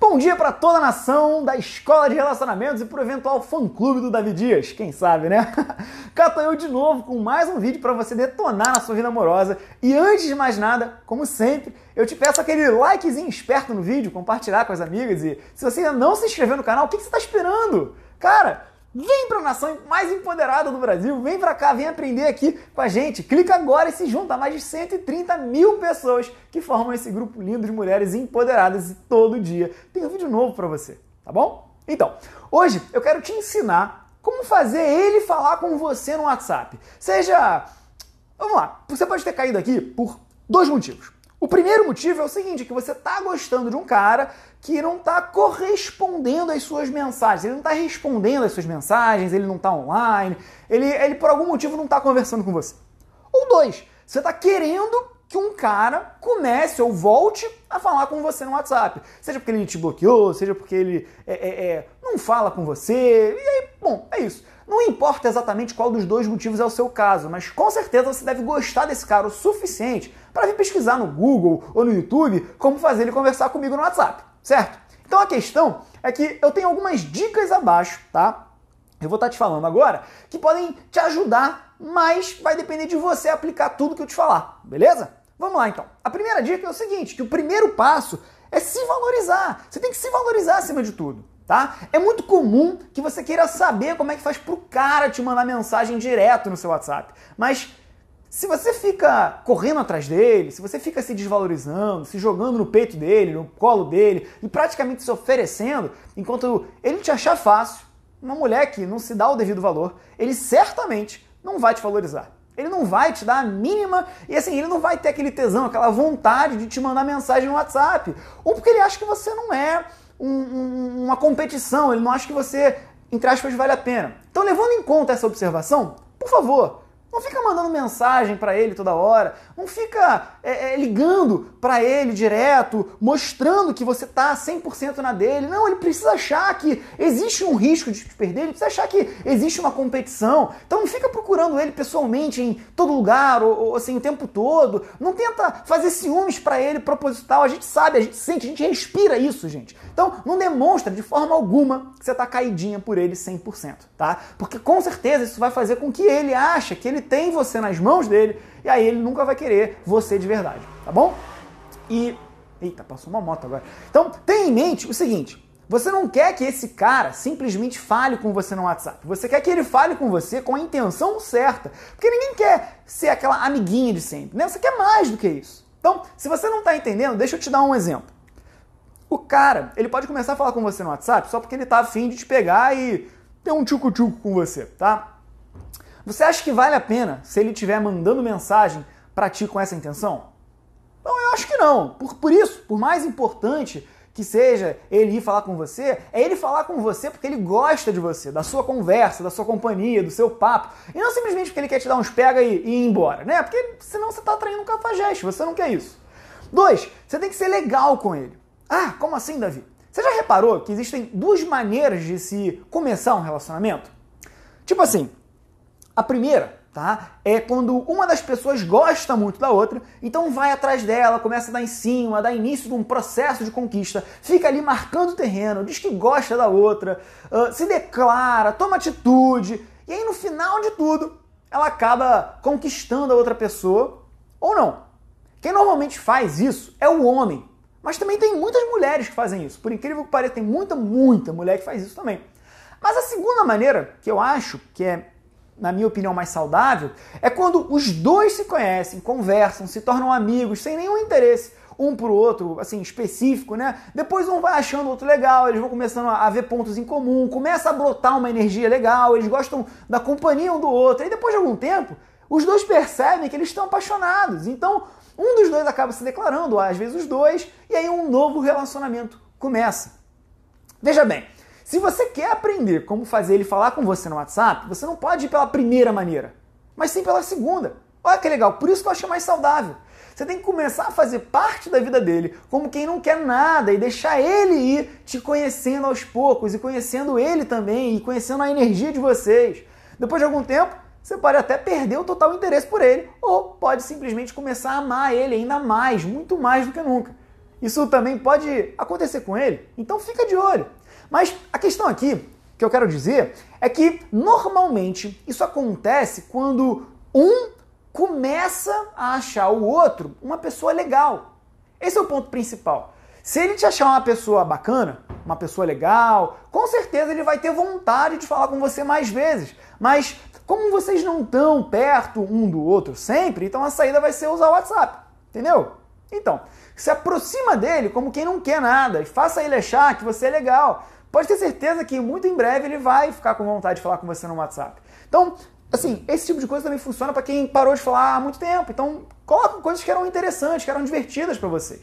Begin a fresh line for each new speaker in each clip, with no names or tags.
Bom dia para toda a nação da Escola de Relacionamentos e pro eventual fã-clube do Davi Dias, quem sabe, né? Cá tô eu de novo com mais um vídeo para você detonar na sua vida amorosa. E antes de mais nada, como sempre, eu te peço aquele likezinho esperto no vídeo, compartilhar com as amigas e se você ainda não se inscreveu no canal, o que, que você está esperando? Cara, Vem para a nação mais empoderada do Brasil, vem para cá, vem aprender aqui com a gente. Clica agora e se junta a mais de 130 mil pessoas que formam esse grupo lindo de mulheres empoderadas e todo dia tem um vídeo novo para você, tá bom? Então, hoje eu quero te ensinar como fazer ele falar com você no WhatsApp. Seja, vamos lá, você pode ter caído aqui por dois motivos. O primeiro motivo é o seguinte, que você está gostando de um cara que não está correspondendo às suas mensagens, ele não está respondendo às suas mensagens, ele não está online, ele, ele por algum motivo não está conversando com você. Ou dois, você está querendo que um cara comece ou volte a falar com você no WhatsApp. Seja porque ele te bloqueou, seja porque ele é, é, é, não fala com você. E aí, bom, é isso. Não importa exatamente qual dos dois motivos é o seu caso, mas com certeza você deve gostar desse cara o suficiente para vir pesquisar no Google ou no YouTube como fazer ele conversar comigo no WhatsApp, certo? Então a questão é que eu tenho algumas dicas abaixo, tá? Eu vou estar tá te falando agora que podem te ajudar, mas vai depender de você aplicar tudo que eu te falar, beleza? Vamos lá então. A primeira dica é o seguinte, que o primeiro passo é se valorizar. Você tem que se valorizar acima de tudo, tá? É muito comum que você queira saber como é que faz pro cara te mandar mensagem direto no seu WhatsApp, mas se você fica correndo atrás dele, se você fica se desvalorizando, se jogando no peito dele, no colo dele e praticamente se oferecendo, enquanto ele te achar fácil, uma mulher que não se dá o devido valor, ele certamente não vai te valorizar. Ele não vai te dar a mínima e assim, ele não vai ter aquele tesão, aquela vontade de te mandar mensagem no WhatsApp. Ou porque ele acha que você não é um, um, uma competição, ele não acha que você, entre aspas, vale a pena. Então, levando em conta essa observação, por favor, não fica mandando mensagem para ele toda hora, não fica é, é, ligando para ele direto, mostrando que você tá 100% na dele. Não, ele precisa achar que existe um risco de perder, ele precisa achar que existe uma competição. Então não fica procurando ele pessoalmente em todo lugar, ou, ou assim, o tempo todo. Não tenta fazer ciúmes para ele proposital. A gente sabe, a gente sente, a gente respira isso, gente. Então não demonstra de forma alguma que você tá caidinha por ele 100%, tá? Porque com certeza isso vai fazer com que ele ache que ele tem você nas mãos dele, e aí ele nunca vai querer você de verdade, tá bom? E. Eita, passou uma moto agora. Então, tenha em mente o seguinte: você não quer que esse cara simplesmente fale com você no WhatsApp. Você quer que ele fale com você com a intenção certa. Porque ninguém quer ser aquela amiguinha de sempre, né? Você quer mais do que isso. Então, se você não está entendendo, deixa eu te dar um exemplo. O cara, ele pode começar a falar com você no WhatsApp só porque ele tá afim de te pegar e ter um tchucu-tchucu com você, tá? Você acha que vale a pena se ele estiver mandando mensagem para ti com essa intenção? Não, eu acho que não. Por, por isso, por mais importante que seja ele ir falar com você, é ele falar com você porque ele gosta de você, da sua conversa, da sua companhia, do seu papo. E não simplesmente porque ele quer te dar uns pega e, e ir embora, né? Porque senão você está atraindo um cafajeste, você não quer isso. Dois, você tem que ser legal com ele. Ah, como assim, Davi? Você já reparou que existem duas maneiras de se começar um relacionamento? Tipo assim, a primeira, tá? É quando uma das pessoas gosta muito da outra, então vai atrás dela, começa a dar em cima, dá início de um processo de conquista, fica ali marcando o terreno, diz que gosta da outra, uh, se declara, toma atitude, e aí no final de tudo, ela acaba conquistando a outra pessoa ou não. Quem normalmente faz isso é o homem, mas também tem muitas mulheres que fazem isso. Por incrível que pareça, tem muita, muita mulher que faz isso também. Mas a segunda maneira, que eu acho que é na minha opinião, mais saudável, é quando os dois se conhecem, conversam, se tornam amigos, sem nenhum interesse um pro outro, assim, específico, né? Depois um vai achando o outro legal, eles vão começando a ver pontos em comum, começa a brotar uma energia legal, eles gostam da companhia um do outro, e depois de algum tempo, os dois percebem que eles estão apaixonados. Então, um dos dois acaba se declarando, às vezes os dois, e aí um novo relacionamento começa. Veja bem, se você quer aprender como fazer ele falar com você no WhatsApp, você não pode ir pela primeira maneira, mas sim pela segunda. Olha que legal, por isso que eu acho mais saudável. Você tem que começar a fazer parte da vida dele, como quem não quer nada, e deixar ele ir te conhecendo aos poucos, e conhecendo ele também, e conhecendo a energia de vocês. Depois de algum tempo, você pode até perder o total interesse por ele, ou pode simplesmente começar a amar ele ainda mais, muito mais do que nunca. Isso também pode acontecer com ele, então fica de olho. Mas a questão aqui que eu quero dizer é que normalmente isso acontece quando um começa a achar o outro uma pessoa legal. Esse é o ponto principal. Se ele te achar uma pessoa bacana, uma pessoa legal, com certeza ele vai ter vontade de falar com você mais vezes. Mas como vocês não estão perto um do outro sempre, então a saída vai ser usar o WhatsApp, entendeu? Então, se aproxima dele como quem não quer nada e faça ele achar que você é legal pode ter certeza que muito em breve ele vai ficar com vontade de falar com você no WhatsApp. Então, assim, esse tipo de coisa também funciona para quem parou de falar há muito tempo. Então, coloca coisas que eram interessantes, que eram divertidas para vocês.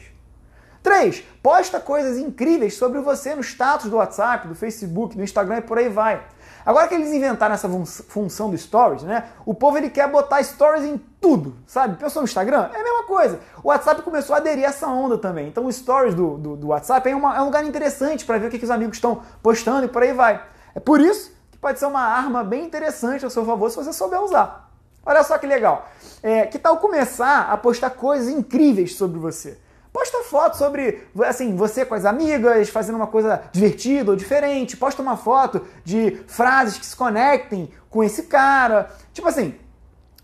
3. Posta coisas incríveis sobre você no status do WhatsApp, do Facebook, do Instagram e por aí vai. Agora que eles inventaram essa função do stories, né? O povo ele quer botar stories em tudo, sabe? Pensou no Instagram? É a mesma coisa. O WhatsApp começou a aderir a essa onda também. Então o stories do, do, do WhatsApp é, uma, é, um lugar interessante para ver o que, que os amigos estão postando e por aí vai. É por isso que pode ser uma arma bem interessante ao seu favor se você souber usar. Olha só que legal. É, que tal começar a postar coisas incríveis sobre você? Posta foto sobre, assim, você com as amigas, fazendo uma coisa divertida ou diferente. Posta uma foto de frases que se conectem com esse cara. Tipo assim,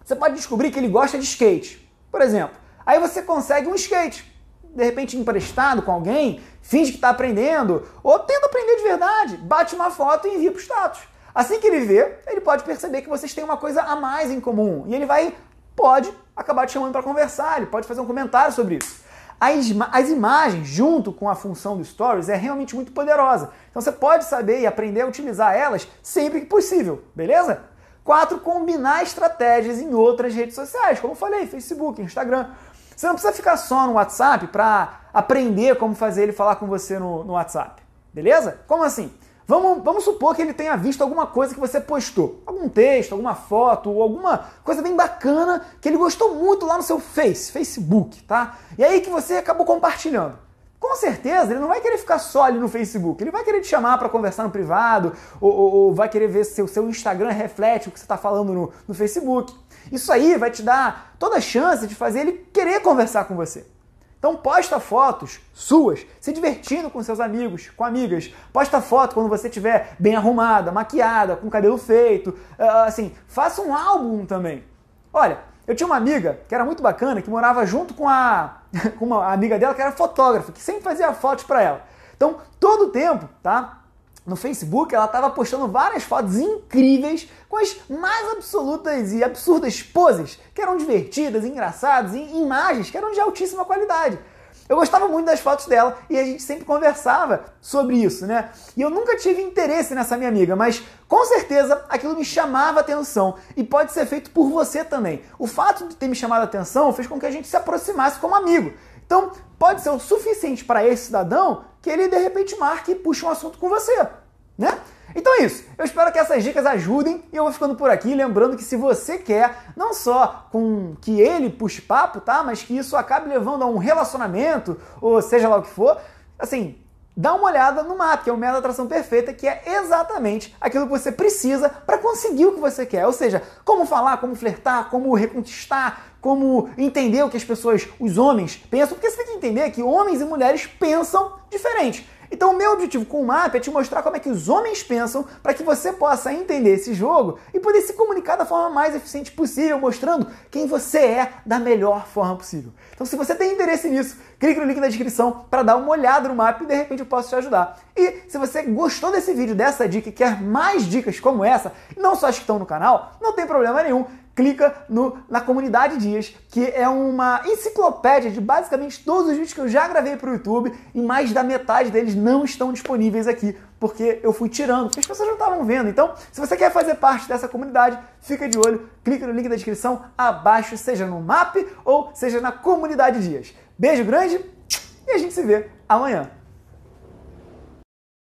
você pode descobrir que ele gosta de skate, por exemplo. Aí você consegue um skate, de repente emprestado com alguém, finge que está aprendendo, ou tenta aprender de verdade, bate uma foto e envia para o status. Assim que ele vê, ele pode perceber que vocês têm uma coisa a mais em comum. E ele vai, pode, acabar te chamando para conversar, ele pode fazer um comentário sobre isso. As, as imagens, junto com a função do Stories, é realmente muito poderosa. Então você pode saber e aprender a utilizar elas sempre que possível, beleza? 4. Combinar estratégias em outras redes sociais, como eu falei, Facebook, Instagram. Você não precisa ficar só no WhatsApp para aprender como fazer ele falar com você no, no WhatsApp, beleza? Como assim? Vamos, vamos supor que ele tenha visto alguma coisa que você postou. Algum texto, alguma foto, ou alguma coisa bem bacana que ele gostou muito lá no seu Face, Facebook, tá? E aí que você acabou compartilhando. Com certeza, ele não vai querer ficar só ali no Facebook. Ele vai querer te chamar para conversar no privado, ou, ou, ou, vai querer ver se o seu Instagram reflete o que você está falando no, no Facebook. Isso aí vai te dar toda a chance de fazer ele querer conversar com você. Então posta fotos suas, se divertindo com seus amigos, com amigas. Posta foto quando você estiver bem arrumada, maquiada, com cabelo feito. Ah, assim, faça um álbum também. Olha, eu tinha uma amiga que era muito bacana, que morava junto com, a, com uma amiga dela que era fotógrafa, que sempre fazia fotos para ela. Então, todo o tempo, tá? no Facebook, ela estava postando várias fotos incríveis com as mais absolutas e absurdas poses, que eram divertidas, engraçadas e imagens que eram de altíssima qualidade. Eu gostava muito das fotos dela e a gente sempre conversava sobre isso, né? E eu nunca tive interesse nessa minha amiga, mas com certeza aquilo me chamava atenção e pode ser feito por você também. O fato de ter me chamado atenção fez com que a gente se aproximasse como amigo. Então, pode ser o suficiente para esse cidadão que ele de repente marque e puxe um assunto com você, né? Então é isso. Eu espero que essas dicas ajudem e eu vou ficando por aqui, lembrando que se você quer, não só com que ele puxe papo, tá? Mas que isso acabe levando a um relacionamento, ou seja lá o que for, assim, dá uma olhada no mapa, que é o método da atração perfeita, que é exatamente aquilo que você precisa para conseguir o que você quer. Ou seja, como falar, como flertar, como reconquistar, como entender o que as pessoas, os homens, pensam, porque você tem que entender que homens e mulheres pensam diferente. Então, o meu objetivo com o MAP é te mostrar como é que os homens pensam para que você possa entender esse jogo e poder se comunicar da forma mais eficiente possível, mostrando quem você é da melhor forma possível. Então, se você tem interesse nisso, clique no link na descrição para dar uma olhada no MAP e de repente eu posso te ajudar. E se você gostou desse vídeo, dessa dica e quer mais dicas como essa, não só as que estão no canal, não tem problema nenhum clica no, na comunidade Dias, que é uma enciclopédia de basicamente todos os vídeos que eu já gravei para o YouTube e mais da metade deles não estão disponíveis aqui, porque eu fui tirando, porque as pessoas não estavam vendo. Então, se você quer fazer parte dessa comunidade, fica de olho, clica no link da descrição abaixo, seja no MAP ou seja na comunidade Dias. Beijo grande e a gente se vê amanhã.